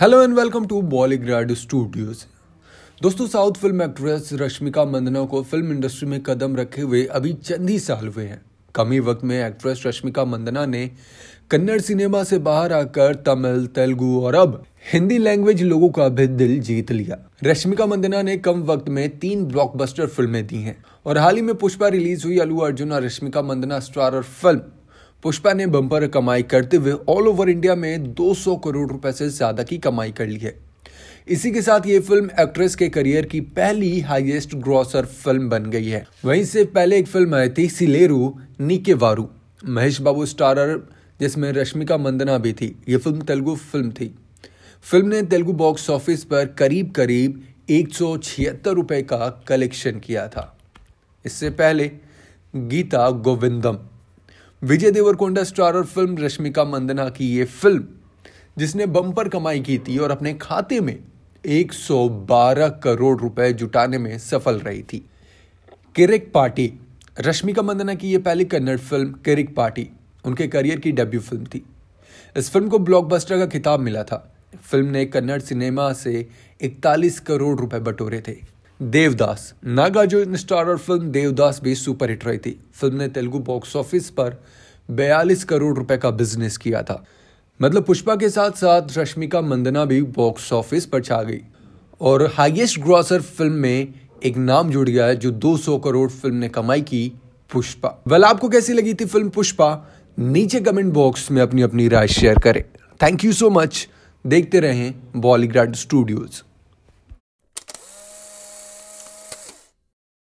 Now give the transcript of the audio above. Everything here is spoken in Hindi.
hello and welcome to Bollygrad studios दोस्तों south film actress Rashmika Mandanna को फिल्म इंडस्ट्री में कदम रखे हुए अभी चंद ही साल हुए हैं कम ही वक्त में एक्ट्रेस रश्मिका मंदना ने कन्नड़ सिनेमा से बाहर आकर तमिल तेलुगु और अब हिंदी लैंग्वेज लोगों का भी दिल जीत लिया रश्मिका मंदना ने कम वक्त में तीन ब्लॉकबस्टर फिल्में दी हैं और हाल ही में पुष्पा रिलीज हुई अलू अर्जुन और रश्मिका मंदना स्टार और फिल्म पुष्पा ने बम्पर कमाई करते हुए ऑल ओवर इंडिया में 200 करोड़ रुपए से ज्यादा की कमाई कर ली है इसी के साथ ये फिल्म एक्ट्रेस के करियर की पहली हाईएस्ट ग्रॉसर फिल्म बन गई है वहीं से पहले एक फिल्म आई थी सिलेरू नीके वारू महेश बाबू स्टारर जिसमें रश्मिका मंदना भी थी ये फिल्म तेलुगु फिल्म थी फिल्म ने तेलुगु बॉक्स ऑफिस पर करीब करीब एक रुपए का कलेक्शन किया था इससे पहले गीता गोविंदम विजय देवरकोंडा स्टार और फिल्म रश्मिका मंदना की ये फिल्म जिसने बम्पर कमाई की थी और अपने खाते में 112 करोड़ रुपए जुटाने में सफल रही थी किरिक पार्टी रश्मिका मंदना की ये पहली कन्नड़ फिल्म किरिक पार्टी उनके करियर की डेब्यू फिल्म थी इस फिल्म को ब्लॉकबस्टर का खिताब मिला था फिल्म ने कन्नड़ सिनेमा से 41 करोड़ रुपए बटोरे थे देवदास नागार्जुन स्टारर फिल्म देवदास भी सुपरहिट रही थी फिल्म ने तेलुगु बॉक्स ऑफिस पर बयालीस करोड़ रुपए का बिजनेस किया था मतलब पुष्पा के साथ साथ रश्मिका मंदना भी बॉक्स ऑफिस पर छा गई और हाईएस्ट ग्रॉसर फिल्म में एक नाम जुड़ गया है जो 200 करोड़ फिल्म ने कमाई की पुष्पा वेल आपको कैसी लगी थी फिल्म पुष्पा नीचे कमेंट बॉक्स में अपनी अपनी राय शेयर करें थैंक यू सो मच देखते रहें बॉलीग्राड स्टूडियोज़